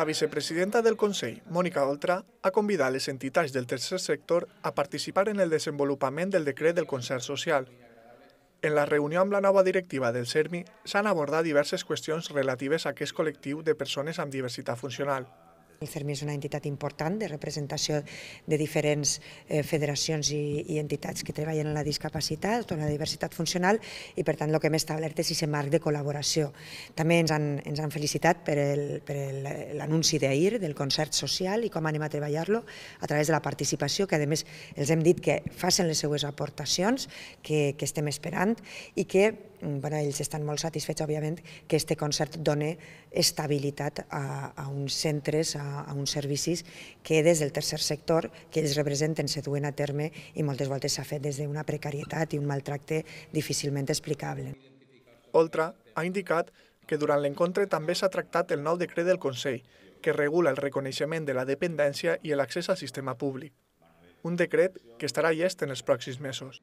La vicepresidenta del Consell, Mònica Oltra, ha convidat les entitats del tercer sector a participar en el desenvolupament del decret del concert social. En la reunió amb la nova directiva del CERMI s'han abordat diverses qüestions relatives a aquest col·lectiu de persones amb diversitat funcional. El CERMI és una entitat important de representació de diferents eh, federacions i, entitats que treballen en la discapacitat o en la diversitat funcional i, per tant, el que hem establert és aquest marc de col·laboració. També ens han, ens han felicitat per l'anunci d'ahir del concert social i com anem a treballar-lo a través de la participació, que a més els hem dit que facin les seues aportacions, que, que estem esperant i que Mm, bueno, ells estan molt satisfets, òbviament, que este concert dona estabilitat a, a uns centres, a, a uns servicis que des del tercer sector, que ells representen, se duen a terme i moltes voltes s'ha fet des d'una precarietat i un maltracte difícilment explicable. Oltra ha indicat que durant l'encontre també s'ha tractat el nou decret del Consell, que regula el reconeixement de la dependència i l'accés al sistema públic. Un decret que estarà llest en els pròxims mesos.